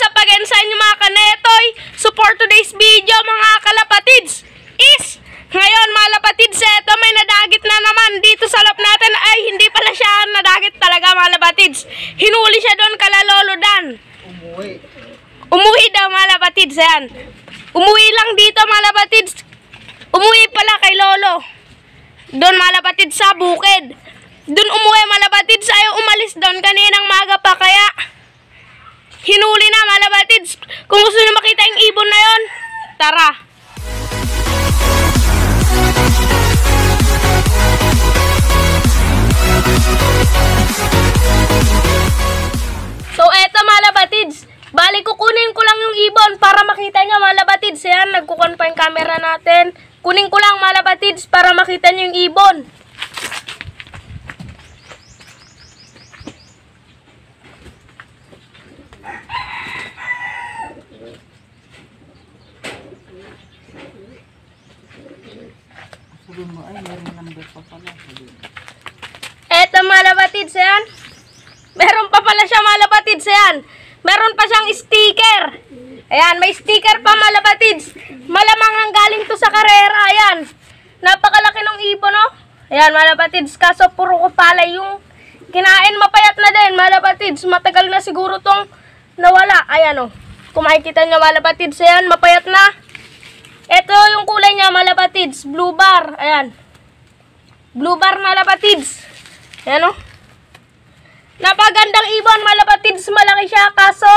what's up again sa inyo mga kanetoy? So for today's video mga kalapatids is ngayon mga lapatids eto may nadagit na naman dito sa loob natin ay hindi pala siya nadagit talaga mga lapatids. Hinuli siya doon kala Dan. Umuwi. Umuwi daw mga lapatids yan. Umuwi lang dito mga lapatids. Umuwi pala kay lolo. Doon mga lapatids sa bukid. Doon umuwi mga lapatids ayaw umalis doon kaninang maga pa kaya Hinuli na mga labatids. Kung gusto nyo makita yung ibon na yon, tara. So eto mga labatids, bali kukunin ko lang yung ibon para makita nyo mga labatids. Yan, nagkukuhan pa yung camera natin. Kunin ko lang mga labatids para makita nyo yung ibon. Eto malabatid yan. Meron pa pala siya malabatid yan. Meron pa siyang sticker. Ayan, may sticker pa malabatids. Malamang ang galing to sa karera. Ayan. Napakalaki ng ibon, no? Oh. Ayan, malabatids. Kaso puro ko pala yung kinain. Mapayat na din, malabatids. Matagal na siguro tong nawala. Ayan, oh. Kung makikita nyo, malabatids. Ayan, mapayat na. Ito yung kulay niya, malabatids. Blue bar. Ayan. Blue bar malapatids. Ayan o. Oh. Napagandang ibon malapatids. Malaki siya kaso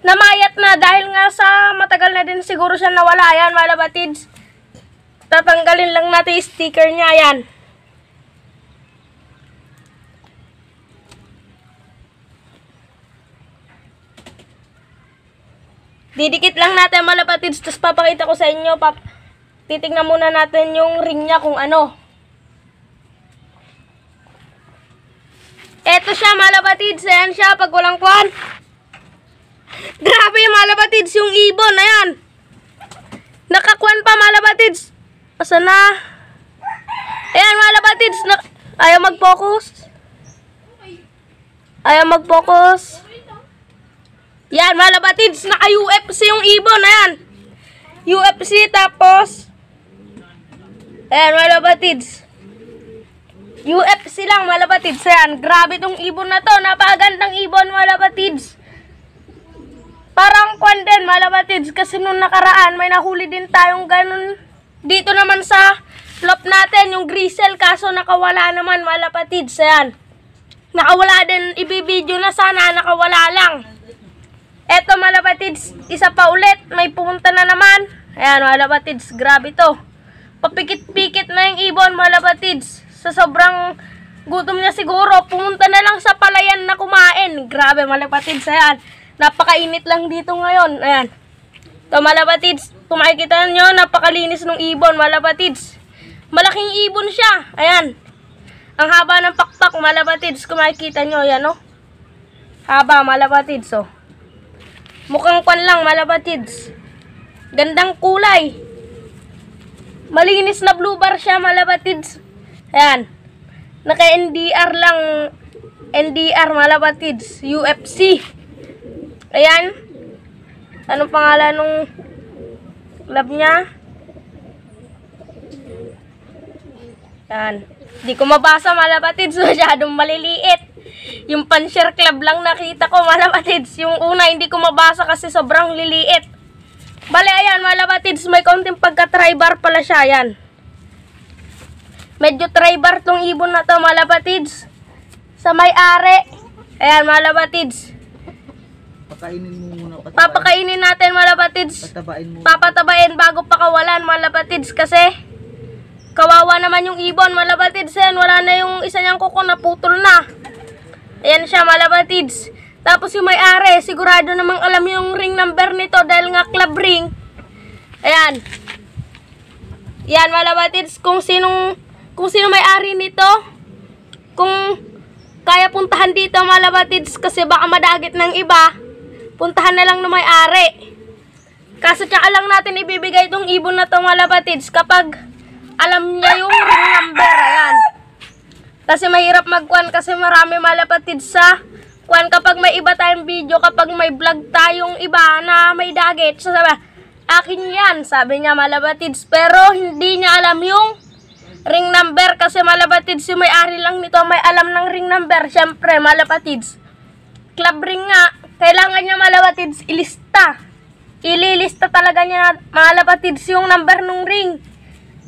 namayat na dahil nga sa matagal na din siguro siya nawala. Ayan malapatids. Tatanggalin lang natin yung sticker niya. Ayan. Didikit lang natin malapatids. Tapos papakita ko sa inyo. Pap titignan muna natin yung ring niya kung ano. batid. Eh. Ayan siya pag walang kwan. Grabe yung malabatids yung ibon. Ayan. Nakakwan pa malabatids. Asa na? Ayan malabatids. Na Ayaw mag-focus. Ayaw mag-focus. Yan malabatids. Naka-UFC yung ibon. Ayan. UFC tapos. Ayan malabatids. UF silang malapatids. Ayan, grabe tong ibon na to. Napakagandang ibon malapatids. Parang kwan din malapatids. Kasi nung nakaraan, may nahuli din tayong ganun. Dito naman sa flop natin, yung grisel. Kaso nakawala naman malapatids. Ayan. Nakawala din. Ibibideo na sana. Nakawala lang. Eto malapatids, isa pa ulit. May pumunta na naman. Ayan malapatids, grabe to. Papikit-pikit na yung ibon malapatids. Sa sobrang gutom niya siguro, pumunta na lang sa palayan na kumain. Grabe, malapatids, ayan. Napakainit lang dito ngayon. Ayan. Ito, malapatids. Kung makikita nyo, napakalinis ng ibon, malapatids. Malaking ibon siya. Ayan. Ang haba ng pakpak, malapatids. Kung makikita nyo, ayan, no? Oh. Haba, malapatids, oh. Mukhang kwan lang, malapatids. Gandang kulay. Malinis na blue bar siya, malapatids. Ayan. Naka-NDR lang. NDR, mga UFC. Ayan. Anong pangalan nung club niya? Ayan. Hindi ko mabasa, mga lapatids. Masyadong maliliit. Yung Panshare Club lang nakita ko, mga Yung una, hindi ko mabasa kasi sobrang liliit. Bale, ayan, mga May kaunting pagka-try bar pala siya. Ayan. Medyo tribar tong ibon na to, mga Sa may-ari. Ayan, mga lapatids. Pakainin mo muna. Patabain. Papakainin natin, mga lapatids. Patabain mo. Papatabain bago pakawalan, mga lapatids. Kasi, kawawa naman yung ibon, mga lapatids. Ayan, wala na yung isa niyang kuko, naputol na. Ayan siya, mga Tapos yung may-ari, sigurado namang alam yung ring number nito dahil nga club ring. Ayan. Ayan, mga Kung sinong kung sino may-ari nito. Kung kaya puntahan dito malabatids kasi baka madagit ng iba, puntahan na lang na may-ari. Kaso tsaka lang natin ibibigay itong ibon na to malabatids kapag alam niya yung ring number. Ayan. Kasi mahirap magkuhan kasi marami malapatids sa kuan kapag may iba tayong video, kapag may vlog tayong iba na may dagit, sasabi, akin yan, sabi niya malabatids, pero hindi niya alam yung ring number kasi malapatids si may-ari lang nito may alam ng ring number syempre malapatids club ring nga kailangan niya malapatids ilista ililista talaga niya malapatids yung number ng ring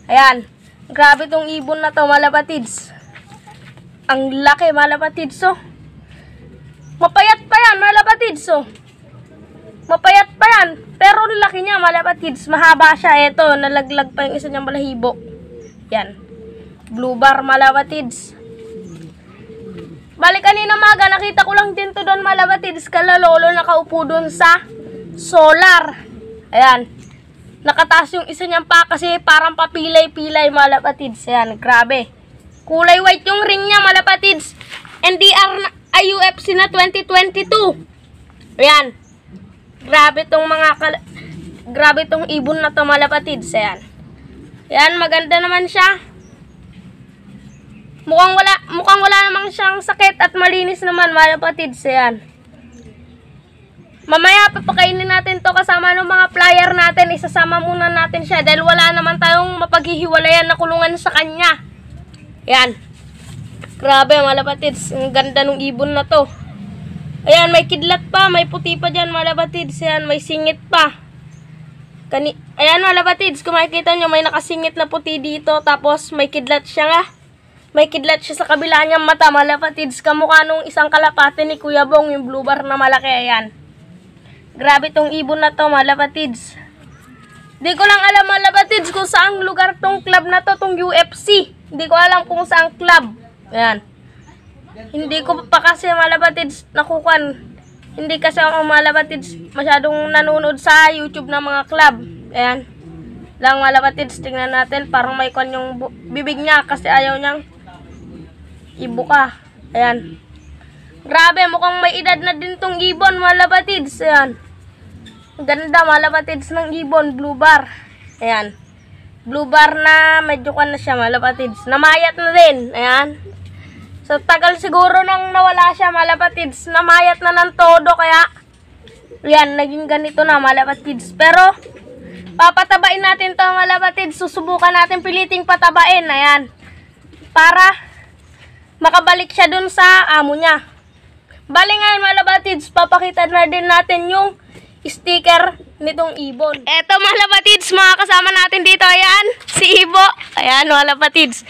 ayan grabe tong ibon na to malapatids ang laki malapatids oh mapayat pa yan malapatids oh mapayat pa yan pero laki niya malapatids mahaba siya eto nalaglag pa yung isa niyang balahibo yan. Blue bar malawatids. Balik kanina maga, nakita ko lang din to doon malawatids. Kalalolo, nakaupo doon sa solar. Ayan. Nakataas yung isa niyang pa kasi parang papilay-pilay malapatids. Ayan, grabe. Kulay white yung ring niya malapatids. NDR na, IUFC na 2022. Ayan. Grabe tong mga grabe tong ibon na to malapatids. Ayan. Yan, maganda naman siya. Mukhang wala, mukhang wala namang siyang sakit at malinis naman, mga siya Yan. Mamaya, papakainin natin to kasama ng mga flyer natin. Isasama muna natin siya dahil wala naman tayong mapaghihiwalayan na kulungan sa kanya. Yan. Grabe, mga patids. Ang ganda ng ibon na to. Ayan, may kidlat pa, may puti pa dyan, malabatids. Ayan, may singit pa. Kani Ayan mga labatids, kung makikita nyo, may nakasingit na puti dito, tapos may kidlat siya nga. May kidlat siya sa kabila niyang mata, mga labatids. Kamukha nung isang kalapate ni Kuya Bong, yung blue bar na malaki, ayan. Grabe tong ibon na to, mga labatids. Di ko lang alam, mga labatids, kung saang lugar tong club na to, tong UFC. Hindi ko alam kung saang club. Ayan. Hindi ko pa kasi, mga labatids, nakukuan hindi kasi ako malapatids masyadong nanonood sa YouTube ng mga club. Ayan. Lang malapatids, tingnan natin. Parang may kon yung bibig niya kasi ayaw niyang ibuka. Ayan. Grabe, mukhang may edad na din tong ibon, malapatids. Ayan. Ganda, malapatids ng ibon, blue bar. Ayan. Blue bar na medyo kan na siya, malapatids. Namayat na din. Ayan. Sa tagal siguro nang nawala siya, malapatids, namayat na ng todo, kaya, yan, naging ganito na, malapatids. Pero, papatabain natin to malapatids, susubukan natin piliting patabain, ayan, para makabalik siya dun sa amo niya. Bali ngayon, malapatids, papakita na din natin yung sticker nitong ibon. Eto, malapatids, mga kasama natin dito, ayan, si Ibo. Ayan, malapatids.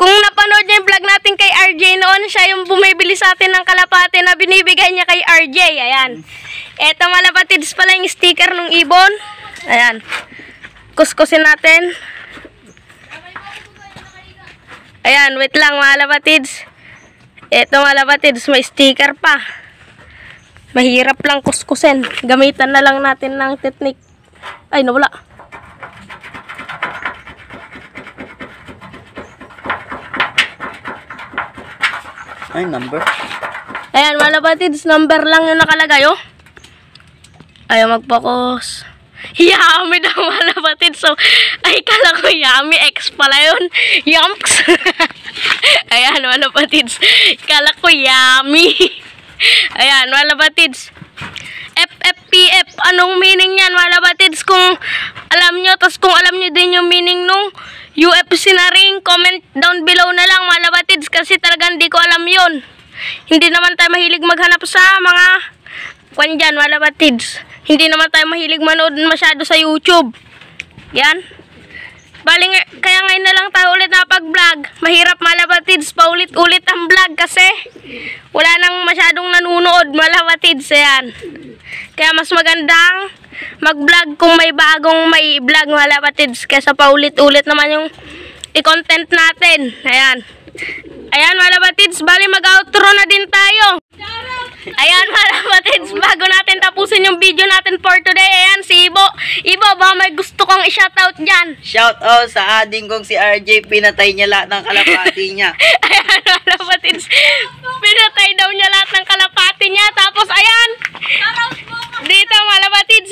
Kung napanood niyo yung vlog natin kay RJ noon, siya yung bumibili sa atin ng kalapate na binibigay niya kay RJ. Ayan. Eto malapatids pala yung sticker ng ibon. Ayan. Kuskusin natin. Ayan, wait lang mga lapatids. Eto mga may sticker pa. Mahirap lang kuskusin. Gamitan na lang natin ng technique. Ay, nawala. Ay, number. Ayan, mga kapatids, number lang yung nakalagay, oh. Ayaw magpokus. Yummy daw, mga kapatids. So, ay, kala ko yummy. X pala yun. Yumps. Ayan, mga kapatids. Kala ko yummy. Ayan, mga kapatids. FFPF, anong meaning yan, mga kapatids? Kung alam nyo. Tapos kung alam nyo din yung meaning nung UFC na ring, comment down below na lang mga labatids kasi talaga hindi ko alam yon Hindi naman tayo mahilig maghanap sa mga kwan dyan mga labatids. Hindi naman tayo mahilig manood masyado sa YouTube. Yan. Bali, kaya ngayon na lang tayo ulit nakapag-vlog. Mahirap malabatids, paulit-ulit ang vlog kasi wala nang masyadong nanunood malabatids. Yan. Kaya mas magandang mag-vlog kung may bagong may vlog mga lapatids. Kesa paulit-ulit naman yung i-content natin. Ayan. Ayan mga lapatids, bali mag-outro na din tayo. Ayan mga lapatids, bago natin tapusin yung video natin for today. Ayan si Ibo. Ibo, baka may gusto kong i-shoutout dyan. Shoutout sa ading kong si RJ, pinatay niya lahat ng kalapati niya. ayan mga lapatids, pinatay daw niya lahat ng kalapati niya. Tapos ayan, dito mga lapatids,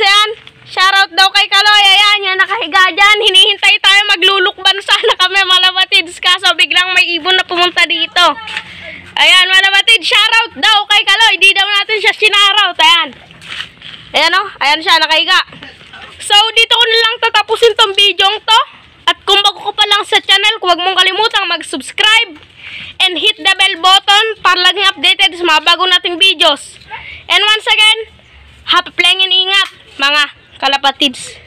subscribe and hit the bell button para laging updated sa mga bago nating videos. And once again, happy playing and ingat mga kalapatids.